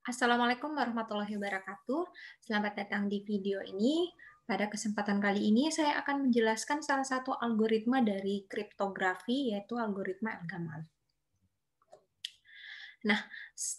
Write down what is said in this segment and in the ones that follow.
Assalamualaikum warahmatullahi wabarakatuh. Selamat datang di video ini. Pada kesempatan kali ini saya akan menjelaskan salah satu algoritma dari kriptografi yaitu algoritma Elgamal. Nah,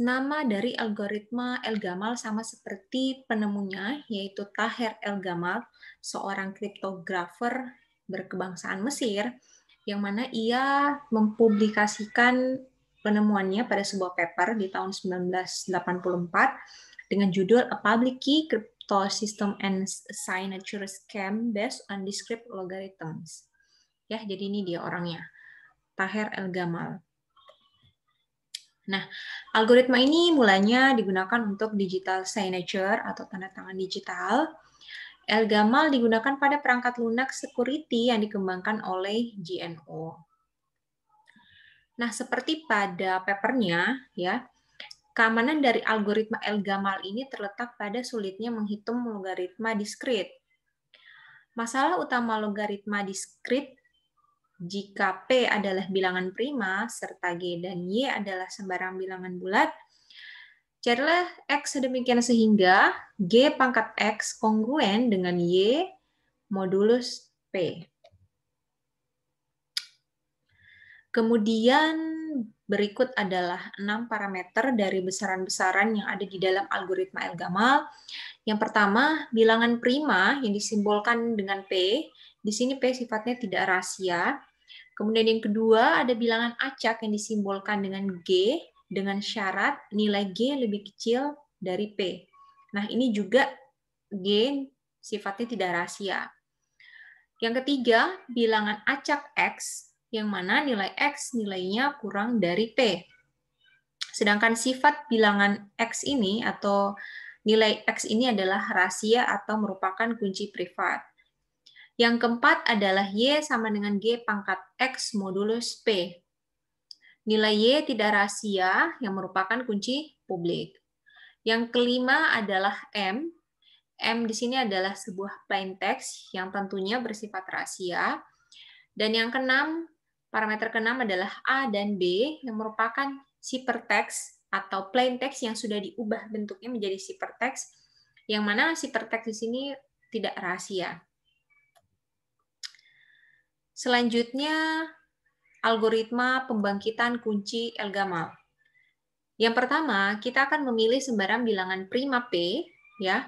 nama dari algoritma Elgamal sama seperti penemunya yaitu Taher Elgamal, seorang kriptografer berkebangsaan Mesir yang mana ia mempublikasikan penemuannya pada sebuah paper di tahun 1984 dengan judul A Public Key Crypto System and Signature Scam Based on Discrete Logarithms. Ya, jadi ini dia orangnya. Taher El Gamal. Nah, algoritma ini mulanya digunakan untuk digital signature atau tanda tangan digital. El Gamal digunakan pada perangkat lunak security yang dikembangkan oleh GNO. Nah, seperti pada papernya, ya, keamanan dari algoritma Elgamal ini terletak pada sulitnya menghitung logaritma diskrit. Masalah utama logaritma diskrit jika P adalah bilangan prima, serta G dan Y adalah sembarang bilangan bulat, carilah X sedemikian sehingga G pangkat X kongruen dengan Y modulus P. Kemudian berikut adalah enam parameter dari besaran-besaran yang ada di dalam algoritma Elgamal. Yang pertama, bilangan prima yang disimbolkan dengan P. Di sini P sifatnya tidak rahasia. Kemudian yang kedua, ada bilangan acak yang disimbolkan dengan G dengan syarat nilai G lebih kecil dari P. Nah, ini juga G sifatnya tidak rahasia. Yang ketiga, bilangan acak X yang mana nilai X nilainya kurang dari P. Sedangkan sifat bilangan X ini atau nilai X ini adalah rahasia atau merupakan kunci privat. Yang keempat adalah Y sama dengan G pangkat X modulus P. Nilai Y tidak rahasia yang merupakan kunci publik. Yang kelima adalah M. M di sini adalah sebuah plain text yang tentunya bersifat rahasia. Dan yang keenam Parameter keenam adalah A dan B yang merupakan hypertext atau plain text yang sudah diubah bentuknya menjadi hypertext, yang mana hypertext di sini tidak rahasia. Selanjutnya, algoritma pembangkitan kunci Elgamal. Yang pertama, kita akan memilih sembarang bilangan prima P, ya.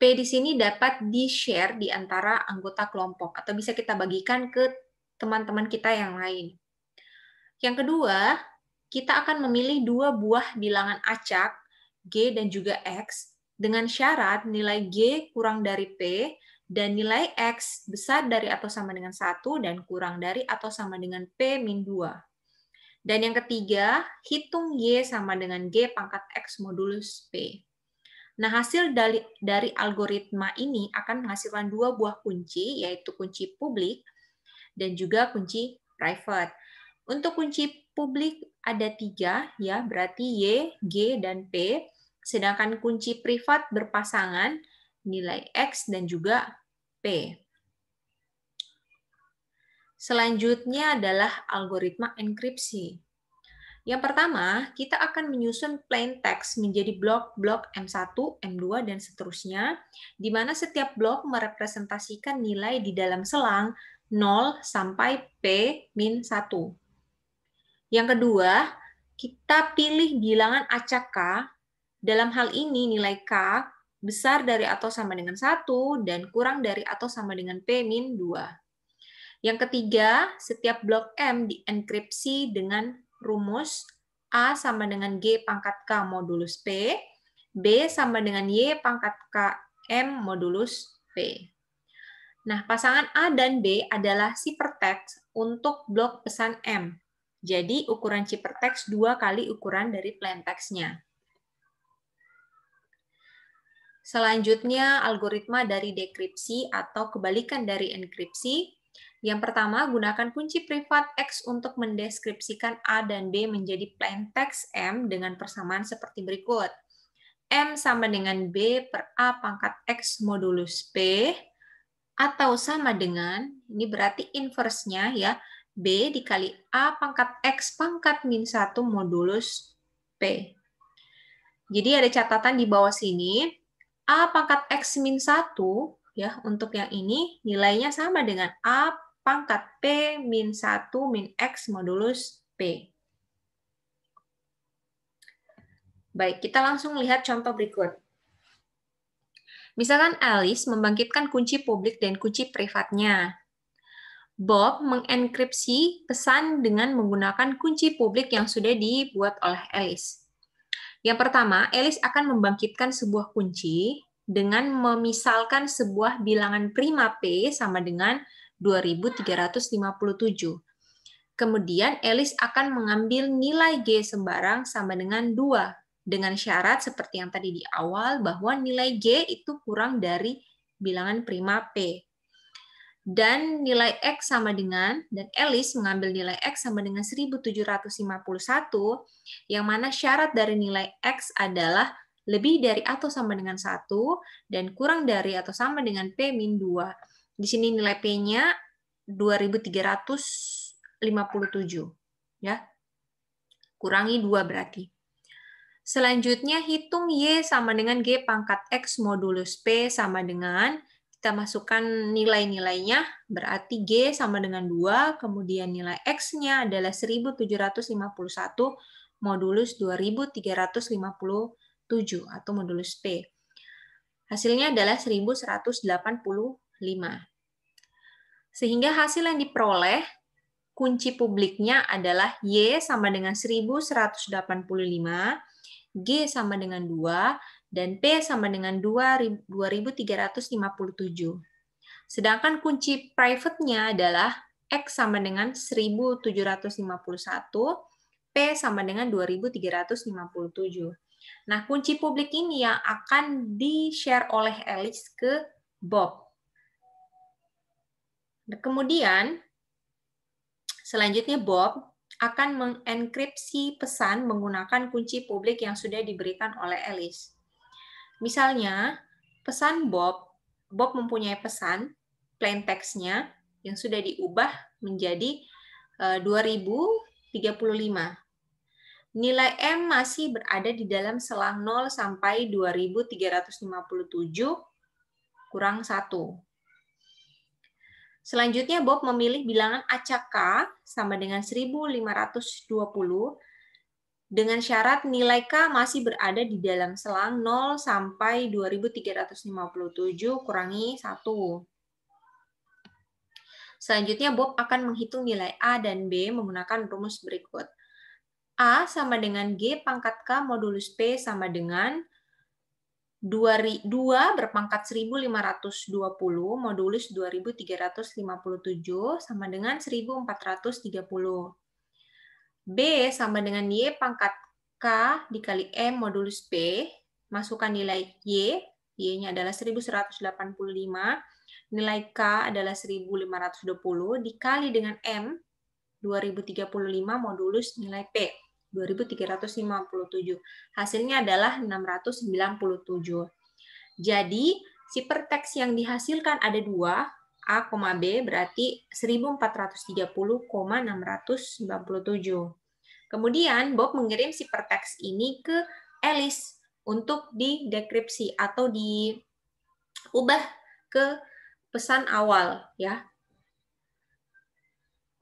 P di sini dapat di-share di antara anggota kelompok atau bisa kita bagikan ke teman-teman kita yang lain. Yang kedua, kita akan memilih dua buah bilangan acak, G dan juga X, dengan syarat nilai G kurang dari P dan nilai X besar dari atau sama dengan 1 dan kurang dari atau sama dengan P min 2. Dan yang ketiga, hitung Y sama dengan G pangkat X modulus P. Nah, hasil dari, dari algoritma ini akan menghasilkan dua buah kunci, yaitu kunci publik dan juga kunci private. Untuk kunci publik ada tiga, ya, berarti Y, G, dan P. Sedangkan kunci privat berpasangan nilai X dan juga P. Selanjutnya adalah algoritma enkripsi. Yang pertama, kita akan menyusun plain text menjadi blok-blok M1, M2, dan seterusnya, di mana setiap blok merepresentasikan nilai di dalam selang 0 sampai P min 1. Yang kedua, kita pilih bilangan acak K. Dalam hal ini nilai K besar dari atau sama dengan 1 dan kurang dari atau sama dengan P min 2. Yang ketiga, setiap blok M dienkripsi dengan rumus A sama dengan G pangkat K modulus P, B sama dengan Y pangkat K M modulus P. Nah, pasangan A dan B adalah ciphertext untuk blok pesan M. Jadi, ukuran ciphertext dua kali ukuran dari plaintext-nya. Selanjutnya, algoritma dari dekripsi atau kebalikan dari enkripsi. Yang pertama, gunakan kunci privat X untuk mendeskripsikan A dan B menjadi plaintext M dengan persamaan seperti berikut. M sama dengan B per A pangkat X modulus P atau sama dengan ini berarti inversnya ya B dikali A pangkat X pangkat min 1 modulus P. Jadi ada catatan di bawah sini A pangkat X min 1 ya untuk yang ini nilainya sama dengan A pangkat P min 1 min X modulus P. Baik, kita langsung lihat contoh berikut. Misalkan Alice membangkitkan kunci publik dan kunci privatnya. Bob mengenkripsi pesan dengan menggunakan kunci publik yang sudah dibuat oleh Alice. Yang pertama, Alice akan membangkitkan sebuah kunci dengan memisalkan sebuah bilangan prima P sama dengan 2357. Kemudian Alice akan mengambil nilai G sembarang sama dengan 2 dengan syarat seperti yang tadi di awal bahwa nilai G itu kurang dari bilangan prima P. Dan nilai X sama dengan, dan Elis mengambil nilai X sama dengan 1751, yang mana syarat dari nilai X adalah lebih dari atau sama dengan 1, dan kurang dari atau sama dengan P min 2. Di sini nilai P-nya 2357. ya Kurangi 2 berarti. Selanjutnya, hitung Y sama dengan G pangkat X modulus P sama dengan, kita masukkan nilai-nilainya, berarti G sama dengan 2, kemudian nilai X-nya adalah 1751 modulus 2357 atau modulus P. Hasilnya adalah 1185. Sehingga hasil yang diperoleh kunci publiknya adalah Y sama dengan 1185 G sama dengan 2, dan P sama dengan 2, 2357. Sedangkan kunci private-nya adalah X sama dengan 1751, P sama dengan 2357. Nah, kunci publik ini yang akan di-share oleh Alice ke Bob. Kemudian, selanjutnya Bob akan mengenkripsi pesan menggunakan kunci publik yang sudah diberikan oleh Alice. Misalnya, pesan Bob, Bob mempunyai pesan plain text-nya yang sudah diubah menjadi 2035. Eh, Nilai M masih berada di dalam selang 0 sampai 2357 kurang 1 Selanjutnya Bob memilih bilangan k sama dengan 1520 dengan syarat nilai K masih berada di dalam selang 0 sampai 2357 kurangi 1. Selanjutnya Bob akan menghitung nilai A dan B menggunakan rumus berikut. A sama dengan G pangkat K modulus P sama dengan 2, 2 berpangkat 1520 modulus 2357 sama dengan 1430. B sama dengan Y pangkat K dikali M modulus P. Masukkan nilai Y. Y-nya adalah 1185. Nilai K adalah 1520 dikali dengan M 2035 modulus nilai P. 2357. Hasilnya adalah 697. Jadi, si perteks yang dihasilkan ada dua, A, B berarti 1430,697. Kemudian Bob mengirim si perteks ini ke Alice untuk didekripsi atau diubah ke pesan awal ya.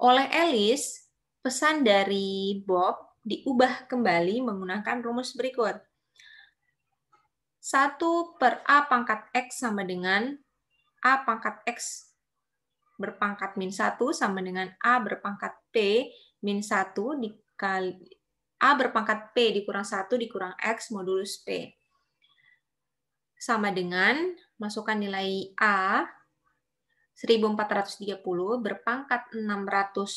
Oleh Alice, pesan dari Bob diubah kembali menggunakan rumus berikut. 1 per A pangkat X sama dengan A pangkat X berpangkat min 1 sama dengan A berpangkat P min 1 dikali A berpangkat P dikurang 1 dikurang X modulus P. Sama dengan, masukkan nilai A 1430 berpangkat 605.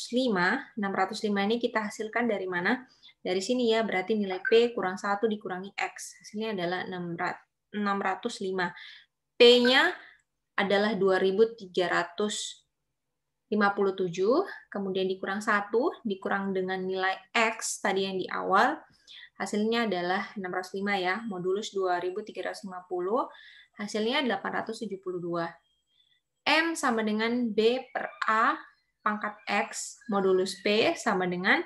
605 ini kita hasilkan dari mana? Dari sini ya, berarti nilai P kurang 1 dikurangi X. Hasilnya adalah 605. P-nya adalah 2357, kemudian dikurang 1, dikurang dengan nilai X tadi yang di awal, hasilnya adalah 605 ya, modulus 2350, hasilnya 872. M sama dengan B per A pangkat X modulus P sama dengan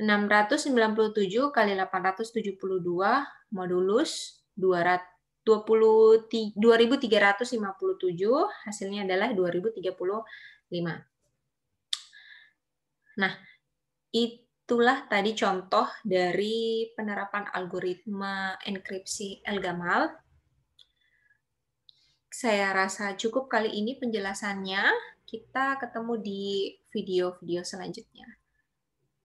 697 kali 872 modulus 2357 hasilnya adalah 2035. Nah, itulah tadi contoh dari penerapan algoritma enkripsi Elgamal saya rasa cukup kali ini penjelasannya. Kita ketemu di video-video selanjutnya.